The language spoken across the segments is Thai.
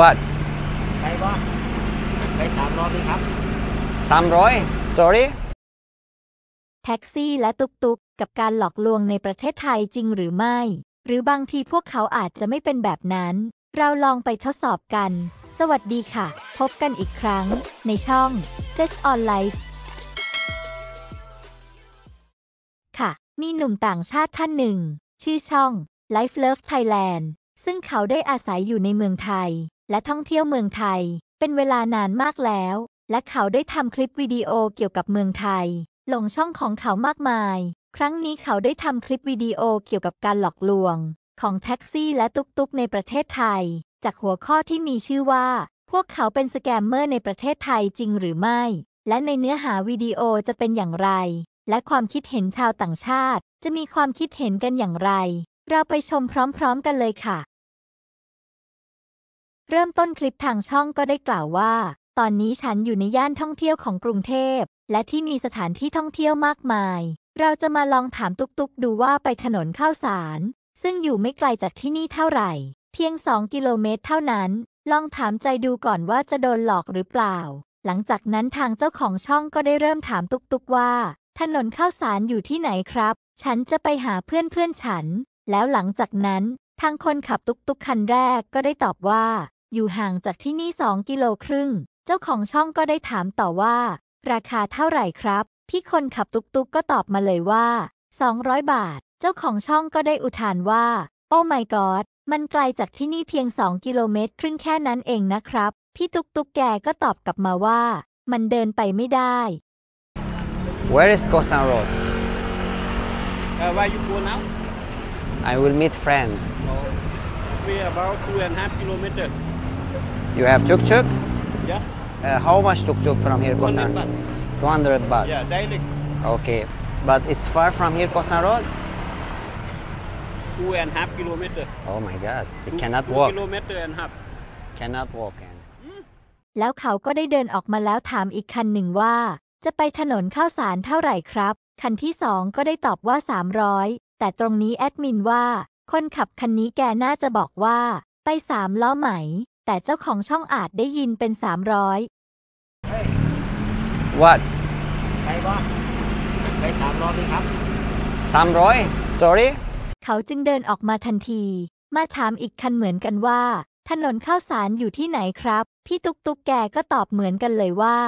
ว่าไปบ่ไปสามร้อยครับสามร้อย s อรี่แท็กซี่และตุกตุกกับการหลอกลวงในประเทศไทยจริงหรือไม่ หรือบางทีพวกเขาอาจจะไม่เป็นแบบนั้น เราลองไปทดสอบกัน สวัสดีค่ะ พบกันอีกครั้งในช่องเซสออนไลน์ค่ะ มีหนุ่มต่างชาติท่านหนึ่ง ชื่อช่อง Life Love Thailand ซึ่งเขาได้อาศัยอยู่ในเมืองไทยและท่องเที่ยวเมืองไทย เป็นเวลานานมากแล้ว และเขาได้ทำคลิปวิดีโอเกี่ยวกับเมืองไทย ลงช่องของเขามากมาย ครั้งนี้เขาได้ทำคลิปวิดีโอเกี่ยวกับการหลอกลวง ของแท็กซี่และตุ๊กๆในประเทศไทย จากหัวข้อที่มีชื่อว่า พวกเขาเป็นสแกมเมอร์ในประเทศไทยจริงหรือไม่ และในเนื้อหาวิดีโอจะเป็นอย่างไร และความคิดเห็นชาวต่างชาติ จะมีความคิดเห็นกันอย่างไร เราไปชมพร้อมๆ กันเลยค่ะเริ่มต้นคลิปทางช่องก็ได้กล่าวว่า ตอนนี้ฉันอยู่ในย่านท่องเที่ยวของกรุงเทพ และที่มีสถานที่ท่องเที่ยวมากมาย เราจะมาลองถามตุกๆดูว่าไปถนนข้าวสาร ซึ่งอยู่ไม่ไกลจากที่นี่เท่าไหร่ เพียง2กิโลเมตรเท่านั้น ลองถามใจดูก่อนว่าจะโดนหลอกหรือเปล่า หลังจากนั้นทางเจ้าของช่องก็ได้เริ่มถามตุกๆว่า ถนนข้าวสารอยู่ที่ไหนครับ ฉันจะไปหาเพื่อนเพื่อนฉัน แล้วหลังจากนั้นทางคนขับตุกๆคันแรกก็ได้ตอบว่าอยู่ห่างจากที่นี่ 2 กิโลครึ่ง เจ้าของช่องก็ได้ถามต่อว่า ราคาเท่าไหร่ครับ พี่คนขับตุกตุกก็ตอบมาเลยว่า 200 บาท เจ้าของช่องก็ได้อุทานว่า โอ้ไม่กอดมันไกลจากที่นี่เพียง 2 กิโลเมตร ครึ่งแค่นั้นเองนะครับ พี่ตุกตุกแกก็ตอบกลับมาว่า มันเดินไปไม่ได้ Where is Kosan Road? Uh, where you go now? I will meet friend. Oh, we about two and a half kilometer. You have tuk tuk? Yeah. Uh, how much tuk tuk from here, Kosan? 200 baht. 200 baht. Yeah, daily. Okay, but it's far from here, Kosan Road. Two and a half kilometer. Oh my God, It two, cannot two walk. Two kilometer and half. Cannot walk. And... แล้วเขาก็ได้เดินออกมาแล้วถามอีกคันหนึ่งว่า จะไปถนนข้าวสารเท่าไหร่ครับ คันที่สองก็ได้ตอบว่า 300แต่ตรงนี้แอดมินว่าคนขับคันนี้แกน่าจะบอกว่าไปสามล้อไหมแต่เจ้าของช่องอาจได้ยินเป็นสามร้อยวฮ้ What ไปบ่ไปสามรอยดีครับ 300 sorry เขาจึงเดินออกมาทันที มาถามอีกคันเหมือนกันว่า ถนนข้าวสารอยู่ที่ไหนครับ พี่ตุ๊กตุ๊กแกก็ตอบเหมือนกันเลยว่า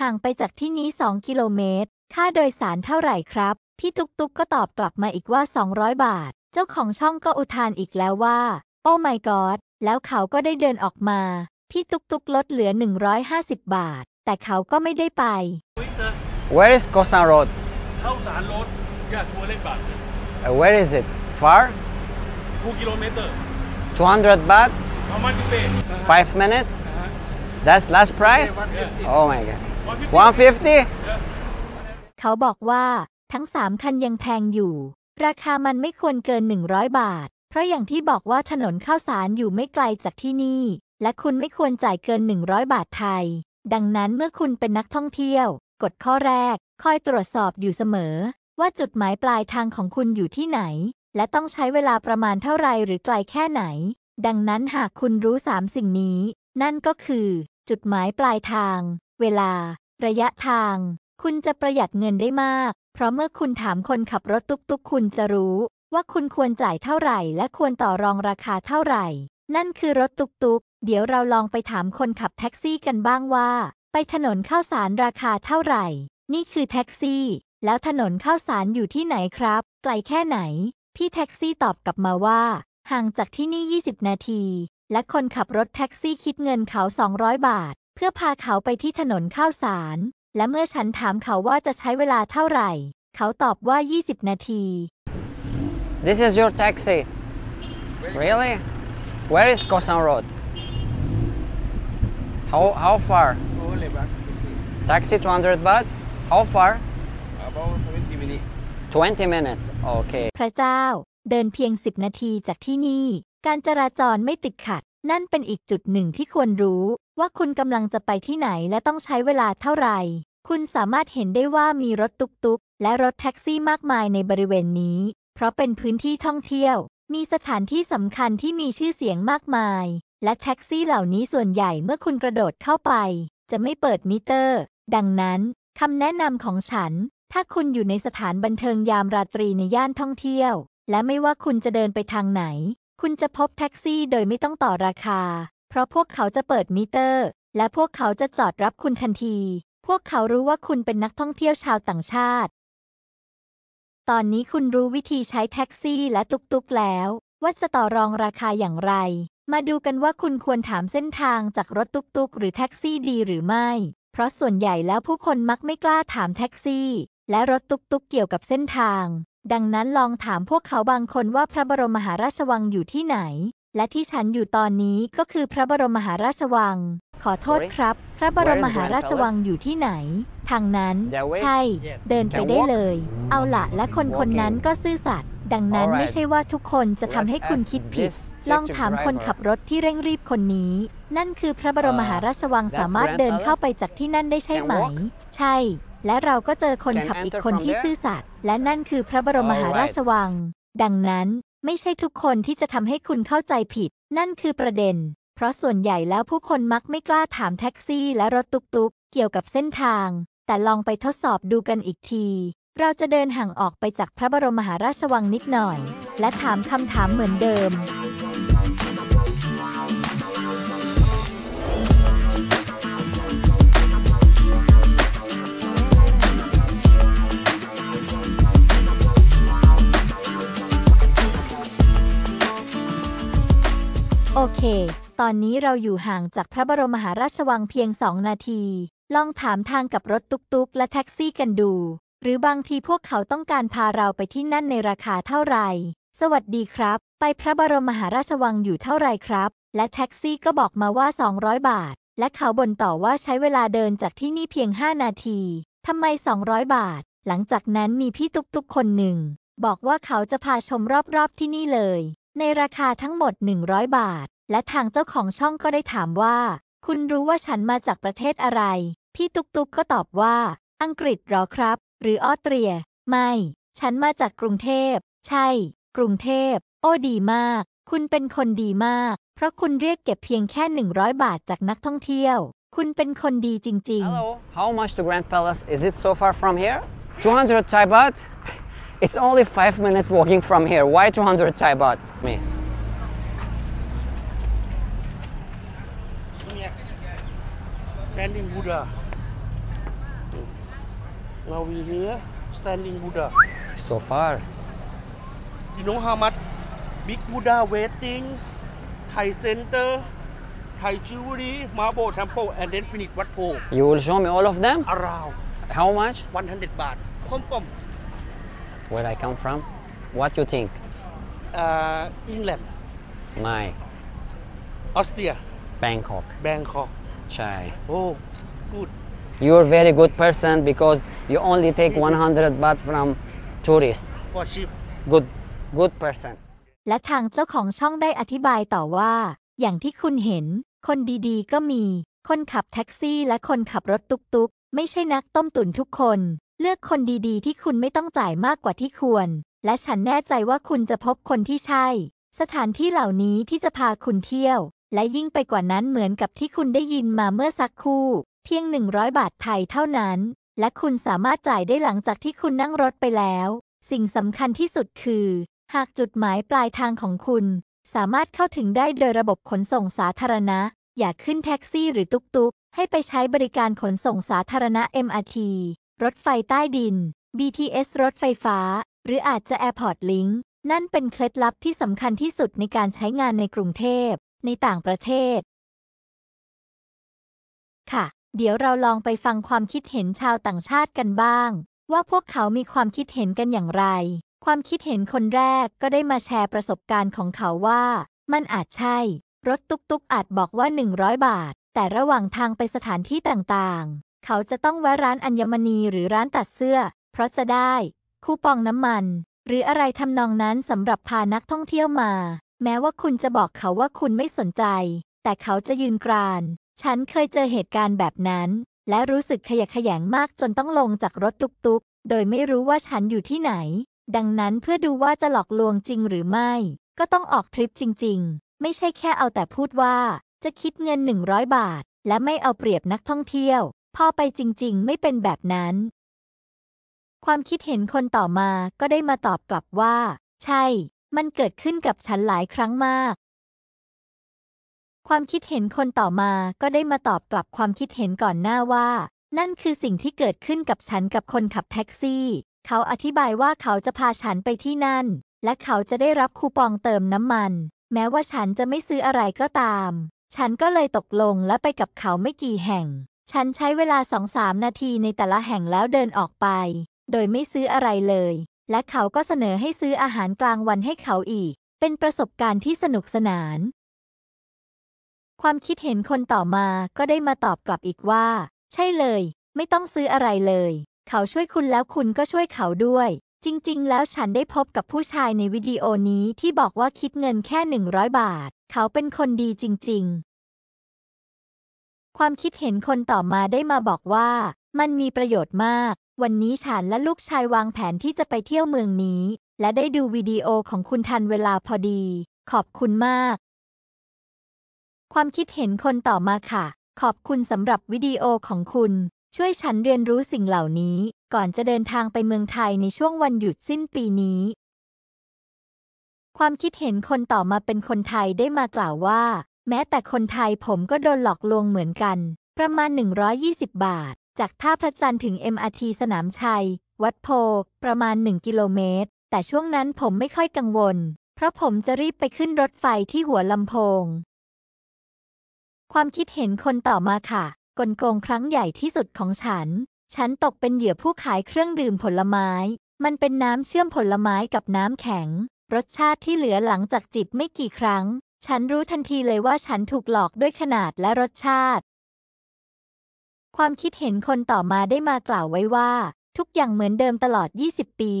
ห่างไปจากที่นี้2กิโลเมตรค่าโดยสารเท่าไหร่ครับ พี่ตุ๊กตุ๊กก็ตอบกลับมาอีกว่า 200 บาท เจ้าของช่องก็อุทานอีกแล้วว่า โอ้ my god แล้วเขาก็ได้เดินออกมาพี่ตุ๊กตุ๊กลดเหลือ 150 บาท แต่เขาก็ไม่ได้ไป Where is Kosan Road? เข้าสารรถอยากทัวร์เล่นบาท Uh, where is it? Far? 2กิโลเมตร 200 baht? ประมาณกี่เป i v 5 minutes? That's last price? Oh my god. 150? เขาบอกว่าทั้งสามคันยังแพงอยู่ ราคามันไม่ควรเกิน 100 บาทพราะอย่างที่บอกว่าถนนข้าวสารอยู่ไม่ไกลจากที่นี่ และคุณไม่ควรจ่ายเกิน 100 บาทไทย ดังนั้นเมื่อคุณเป็นนักท่องเที่ยว กดข้อแรกคอยตรวจสอบอยู่เสมอ ว่าจุดหมายปลายทางของคุณอยู่ที่ไหน และต้องใช้เวลาประมาณเท่าไรหรือไกลแค่ไหน ดังนั้นหากคุณรู้ 3 สิ่งนี้ นั่นก็คือ จุดหมายปลายทาง เวลา ระยะทาง คุณจะประหยัดเงินได้มาก เพราะเมื่อคุณถามคนขับรถตุ๊กๆคุณจะรู้ว่าคุณควรจ่ายเท่าไหร่และควรต่อรองราคาเท่าไหร่ นั่นคือรถตุกตุกเดี๋ยวเราลองไปถามคนขับแท็กซี่กันบ้างว่า ไปถนนข้าวสารราคาเท่าไหร่ นี่คือแท็กซี่ แล้วถนนข้าวสารอยู่ที่ไหนครับไกลแค่ไหน พี่แท็กซี่ตอบกลับมาว่า ห่างจากที่นี่ 20 นาที และคนขับรถแท็กซี่คิดเงินเขา 200 บาท เพื่อพาเขาไปที่ถนนข้าวสาร และเมื่อฉันถามเขาว่าจะใช้เวลาเท่าไหร่ เขาตอบว่า 20 นาที This is your taxi. Really? Where is Kosan Road? How, how far? Taxi 200 baht? How far? About 20 minutes. 20 minutes, okay. พระเจ้า เดินเพียง 10 นาทีจากที่นี่ การจราจรไม่ติดขัด นั่นเป็นอีกจุดหนึ่งที่ควรรู้ ว่าคุณกำลังจะไปที่ไหนและต้องใช้เวลาเท่าไหร่คุณสามารถเห็นได้ว่ามีรถตุกตุกและรถแท็กซี่มากมายในบริเวณนี้เพราะเป็นพื้นที่ท่องเที่ยว มีสถานที่สำคัญที่มีชื่อเสียงมากมาย และแท็กซี่เหล่านี้ส่วนใหญ่เมื่อคุณกระโดดเข้าไป จะไม่เปิดมิเตอร์ ดังนั้นคำแนะนำของฉัน ถ้าคุณอยู่ในสถานบันเทิงยามราตรีในย่านท่องเที่ยว และไม่ว่าคุณจะเดินไปทางไหน คุณจะพบแท็กซี่โดยไม่ต้องต่อราคา เพราะพวกเขาจะเปิดมิเตอร์ และพวกเขาจะจอดรับคุณทันที พวกเขารู้ว่าคุณเป็นนักท่องเที่ยวชาวต่างชาติตอนนี้คุณรู้วิธีใช้แท็กซี่และตุกๆแล้ว ว่าจะต่อรองราคาอย่างไร มาดูกันว่าคุณควรถามเส้นทางจากรถตุกๆหรือแท็กซี่ดีหรือไม่ เพราะส่วนใหญ่แล้วผู้คนมักไม่กล้าถามแท็กซี่และรถตุกๆเกี่ยวกับเส้นทาง ดังนั้นลองถามพวกเขาบางคนว่าพระบรมมหาราชวังอยู่ที่ไหน และที่ฉันอยู่ตอนนี้ก็คือพระบรมมหาราชวังขอโทษครับ พระบรมมหาราชวังอยู่ที่ไหน ทางนั้น ใช่ เดินไปได้เลย เอาละและคนคนนั้นก็ซื่อสัตย์ดังนั้นไม่ใช่ว่าทุกคนจะทำให้คุณคิดผิด ลองถามคนขับรถที่เร่งรีบคนนี้ นั่นคือพระบรมมหาราชวังสามารถเดินเข้าไปจากที่นั่นได้ใช่ไหม ใช่ และเราก็เจอคนขับอีกคนที่ซื่อสัตย์และนั่นคือพระบรมมหาราชวัง ดังนั้นไม่ใช่ทุกคนที่จะทำให้คุณเข้าใจผิด นั่นคือประเด็นเพราะส่วนใหญ่แล้วผู้คนมักไม่กล้าถามแท็กซี่และรถตุกๆ เกี่ยวกับเส้นทาง แต่ลองไปทดสอบดูกันอีกที เราจะเดินห่างออกไปจากพระบรมมหาราชวังนิดหน่อย และถามคำถามเหมือนเดิม โอเคตอนนี้เราอยู่ห่างจากพระบรมมหาราชวังเพียงสองนาที ลองถามทางกับรถตุ๊กๆ และแท็กซี่กันดู หรือบางทีพวกเขาต้องการพาเราไปที่นั่นในราคาเท่าไหร่ สวัสดีครับ ไปพระบรมมหาราชวังอยู่เท่าไรครับ และแท็กซี่ก็บอกมาว่า 200 บาท และเขาบ่นต่อว่าใช้เวลาเดินจากที่นี่เพียง 5 นาที ทำไม 200 บาท หลังจากนั้นมีพี่ตุ๊กๆคนหนึ่งบอกว่าเขาจะพาชมรอบๆที่นี่เลย ในราคาทั้งหมด 100 บาทและทางเจ้าของช่องก็ได้ถามว่า คุณรู้ว่าฉันมาจากประเทศอะไร พี่ตุกตุกก็ตอบว่า อังกฤษหรอครับ หรือออสเตรีย ไม่ ฉันมาจากกรุงเทพ ใช่ กรุงเทพ โอ้ดีมาก คุณเป็นคนดีมาก เพราะคุณเรียกเก็บเพียงแค่ 100 บาทจากนักท่องเที่ยว คุณเป็นคนดีจริงๆ Hello how much the Grand Palace is it so far from here 200 Thai baht It's only 5 minutes walking from here. Why 200 Thai baht? Me. standing Buddha. Now we here, standing Buddha. So far. You know how much big Buddha waiting, Thai center, Thai jewelry, marble temple, and then finish what for? You will show me all of them? Around. How much? 100 baht. Come from? Where I come from? What you think? Uh, England. My. Austria. Bangkok. Bangkok. ช่ Oh good You're very good person because you only take 100 baht from tourist for c h e a p good good person และทางเจ้าของช่องได้อธิบายต่อว่า อย่างที่คุณเห็น คนดีๆ ก็มี คนขับแท็กซี่ และคนขับรถตุกๆ ไม่ใช่นักต้มตุ๋นทุกคน เลือกคนดีๆ ที่คุณไม่ต้องจ่ายมากกว่าที่ควร และฉันแน่ใจว่าคุณจะพบคนที่ใช่ สถานที่เหล่านี้ที่จะพาคุณเที่ยวและยิ่งไปกว่านั้นเหมือนกับที่คุณได้ยินมาเมื่อสักครู่ เพียง 100 บาทไทยเท่านั้น และคุณสามารถจ่ายได้หลังจากที่คุณนั่งรถไปแล้ว สิ่งสำคัญที่สุดคือ หากจุดหมายปลายทางของคุณ สามารถเข้าถึงได้โดยระบบขนส่งสาธารณะ อย่าขึ้นแท็กซี่หรือตุกตุกให้ไปใช้บริการขนส่งสาธารณะ MRT รถไฟใต้ดิน BTS รถไฟฟ้า หรืออาจจะ Airport Link นั่นเป็นเคล็ดลับที่สำคัญที่สุดในการใช้งานในกรุงเทพในต่างประเทศ ค่ะ เดี๋ยวเราลองไปฟังความคิดเห็นชาวต่างชาติกันบ้าง ว่าพวกเขามีความคิดเห็นกันอย่างไร ความคิดเห็นคนแรกก็ได้มาแชร์ประสบการณ์ของเขาว่า มันอาจใช่ รถตุกๆอาจบอกว่า 100 บาท แต่ระหว่างทางไปสถานที่ต่างๆ เขาจะต้องแวะร้านอัญมณีหรือร้านตัดเสื้อ เพราะจะได้ คูปองน้ำมัน หรืออะไรทำนองนั้นสำหรับพานักท่องเที่ยวมาแม้ว่าคุณจะบอกเขาว่าคุณไม่สนใจ แต่เขาจะยืนกราน ฉันเคยเจอเหตุการณ์แบบนั้น และรู้สึกขยะแขยงมากจนต้องลงจากรถตุกๆโดยไม่รู้ว่าฉันอยู่ที่ไหน ดังนั้นเพื่อดูว่าจะหลอกลวงจริงหรือไม่ ก็ต้องออกทริปจริงๆ ไม่ใช่แค่เอาแต่พูดว่า จะคิดเงิน 100 บาท และไม่เอาเปรียบนักท่องเที่ยวพอไปจริงๆ ไม่เป็นแบบนั้น ความคิดเห็นคนต่อมา ก็ได้มาตอบกลับว่า ใช่มันเกิดขึ้นกับฉันหลายครั้งมาก ความคิดเห็นคนต่อมาก็ได้มาตอบกลับความคิดเห็นก่อนหน้าว่า นั่นคือสิ่งที่เกิดขึ้นกับฉันกับคนขับแท็กซี่ เขาอธิบายว่าเขาจะพาฉันไปที่นั่น และเขาจะได้รับคูปองเติมน้ำมัน แม้ว่าฉันจะไม่ซื้ออะไรก็ตาม ฉันก็เลยตกลงและไปกับเขาไม่กี่แห่ง ฉันใช้เวลาสองสามนาทีในแต่ละแห่งแล้วเดินออกไป โดยไม่ซื้ออะไรเลยและเขาก็เสนอให้ซื้ออาหารกลางวันให้เขาอีก เป็นประสบการณ์ที่สนุกสนาน ความคิดเห็นคนต่อมาก็ได้มาตอบกลับอีกว่า ใช่เลย ไม่ต้องซื้ออะไรเลย เขาช่วยคุณแล้วคุณก็ช่วยเขาด้วย จริงๆ แล้วฉันได้พบกับผู้ชายในวิดีโอนี้ที่บอกว่าคิดเงินแค่ 100 บาท เขาเป็นคนดีจริงๆ ความคิดเห็นคนต่อมาได้มาบอกว่ามันมีประโยชน์มาก วันนี้ฉันและลูกชายวางแผนที่จะไปเที่ยวเมืองนี้ และได้ดูวิดีโอของคุณทันเวลาพอดี ขอบคุณมาก ความคิดเห็นคนต่อมาค่ะ ขอบคุณสำหรับวิดีโอของคุณ ช่วยฉันเรียนรู้สิ่งเหล่านี้ ก่อนจะเดินทางไปเมืองไทยในช่วงวันหยุดสิ้นปีนี้ ความคิดเห็นคนต่อมาเป็นคนไทยได้มากล่าวว่า แม้แต่คนไทยผมก็โดนหลอกลวงเหมือนกัน ประมาณ 120 บาทจากท่าพระจันทร์ถึง MRT สนามชัย วัดโพประมาณ 1 กิโลเมตร แต่ช่วงนั้นผมไม่ค่อยกังวล เพราะผมจะรีบไปขึ้นรถไฟที่หัวลำโพง ความคิดเห็นคนต่อมาค่ะกลโกงครั้งใหญ่ที่สุดของฉัน ฉันตกเป็นเหยื่อผู้ขายเครื่องดื่มผลไม้ มันเป็นน้ำเชื่อมผลไม้กับน้ำแข็ง รสชาติที่เหลือหลังจากจิบไม่กี่ครั้ง ฉันรู้ทันทีเลยว่าฉันถูกหลอกด้วยขนาดและรสชาติความคิดเห็นคนต่อมาได้มากล่าวไว้ว่า ทุกอย่างเหมือนเดิมตลอด 20 ปี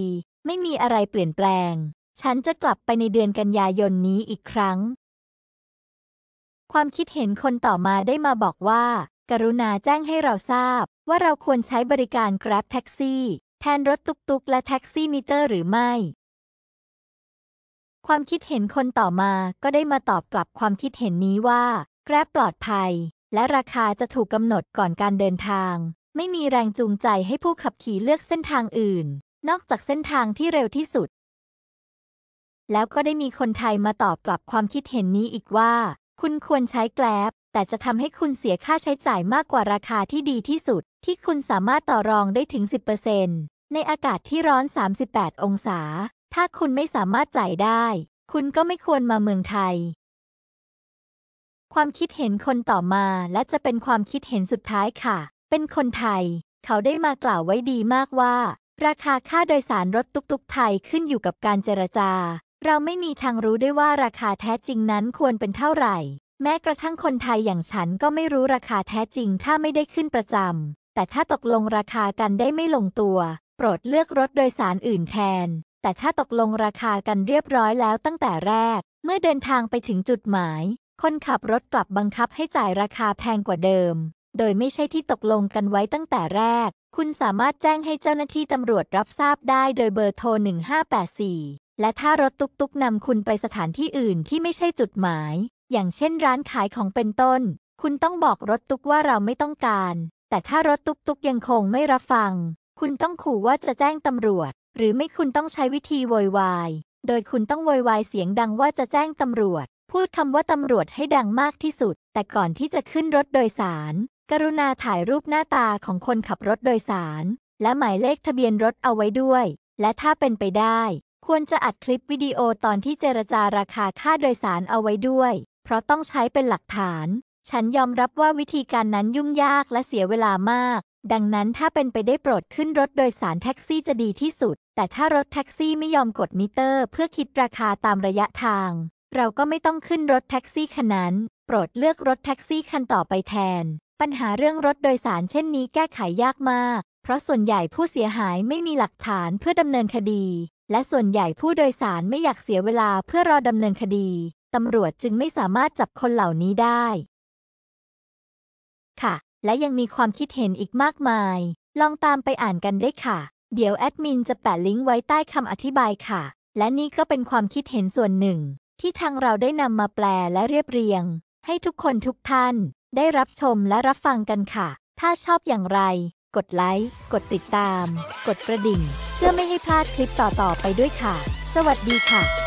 ไม่มีอะไรเปลี่ยนแปลง ฉันจะกลับไปในเดือนกันยายนนี้อีกครั้ง ความคิดเห็นคนต่อมาได้มาบอกว่า กรุณาแจ้งให้เราทราบ ว่าเราควรใช้บริการ Grab Taxi แทนรถตุกๆและแท็กซี่มิเตอร์หรือไม่ ความคิดเห็นคนต่อมาก็ได้มาตอบกลับความคิดเห็นนี้ว่า Grab ปลอดภัยและราคาจะถูกกำหนดก่อนการเดินทาง ไม่มีแรงจูงใจให้ผู้ขับขี่เลือกเส้นทางอื่น นอกจากเส้นทางที่เร็วที่สุด แล้วก็ได้มีคนไทยมาตอบกลับความคิดเห็นนี้อีกว่า คุณควรใช้แกลบแต่จะทำให้คุณเสียค่าใช้จ่ายมากกว่าราคาที่ดีที่สุด ที่คุณสามารถต่อรองได้ถึง 10%ในอากาศที่ร้อน 38 องศา ถ้าคุณไม่สามารถจ่ายได้ คุณก็ไม่ควรมาเมืองไทยความคิดเห็นคนต่อมาและจะเป็นความคิดเห็นสุดท้ายค่ะ เป็นคนไทย เขาได้มากล่าวไว้ดีมากว่า ราคาค่าโดยสารรถตุกตุกไทยขึ้นอยู่กับการเจรจา เราไม่มีทางรู้ได้ว่าราคาแท้จริงนั้นควรเป็นเท่าไหร่ แม้กระทั่งคนไทยอย่างฉันก็ไม่รู้ราคาแท้จริงถ้าไม่ได้ขึ้นประจำ แต่ถ้าตกลงราคากันได้ไม่ลงตัว โปรดเลือกรถโดยสารอื่นแทนแต่ถ้าตกลงราคากันเรียบร้อยแล้วตั้งแต่แรก เมื่อเดินทางไปถึงจุดหมายคนขับรถกลับบังคับให้จ่ายราคาแพงกว่าเดิม โดยไม่ใช่ที่ตกลงกันไว้ตั้งแต่แรก คุณสามารถแจ้งให้เจ้าหน้าที่ตำรวจรับทราบได้โดยเบอร์โทร1584 และถ้ารถตุกๆนำคุณไปสถานที่อื่นที่ไม่ใช่จุดหมาย อย่างเช่นร้านขายของเป็นต้น คุณต้องบอกรถตุกว่าเราไม่ต้องการ แต่ถ้ารถตุกๆยังคงไม่รับฟัง คุณต้องขู่ว่าจะแจ้งตำรวจ หรือไม่คุณต้องใช้วิธีโวยวาย โดยคุณต้องโวยวายเสียงดังว่าจะแจ้งตำรวจพูดคำว่าตำรวจให้ดังมากที่สุด แต่ก่อนที่จะขึ้นรถโดยสาร กรุณาถ่ายรูปหน้าตาของคนขับรถโดยสาร และหมายเลขทะเบียนรถเอาไว้ด้วย และถ้าเป็นไปได้ ควรจะอัดคลิปวิดีโอตอนที่เจรจาราคาค่าโดยสารเอาไว้ด้วย เพราะต้องใช้เป็นหลักฐาน ฉันยอมรับว่าวิธีการนั้นยุ่งยากและเสียเวลามาก ดังนั้นถ้าเป็นไปได้โปรดขึ้นรถโดยสารแท็กซี่จะดีที่สุด แต่ถ้ารถแท็กซี่ไม่ยอมกดมิเตอร์ เพื่อคิดราคาตามระยะทางเราก็ไม่ต้องขึ้นรถแท็กซี่คันนั้น โปรดเลือกรถแท็กซี่คันต่อไปแทน ปัญหาเรื่องรถโดยสาร เช่นนี้แก้ไขยากมาก เพราะส่วนใหญ่ผู้เสียหายไม่มีหลักฐานเพื่อดำเนินคดี และส่วนใหญ่ผู้โดยสารไม่อยากเสียเวลาเพื่อรอดำเนินคดีตำรวจจึงไม่สามารถจับคนเหล่านี้ได้ ค่ะ และยังมีความคิดเห็นอีกมากมาย ลองตามไปอ่านกันได้ค่ะ เดี๋ยวแอดมินจะแปะลิงก์ไว้ใต้คำอธิบายค่ะ และนี่ก็เป็นความคิดเห็นส่วนหนึ่งที่ทางเราได้นำมาแปลและเรียบเรียง ให้ทุกคนทุกท่าน ได้รับชมและรับฟังกันค่ะ ถ้าชอบอย่างไร กดไลค์ กดติดตาม กดกระดิ่ง เพื่อไม่ให้พลาดคลิปต่อ ๆ ไปด้วยค่ะ สวัสดีค่ะ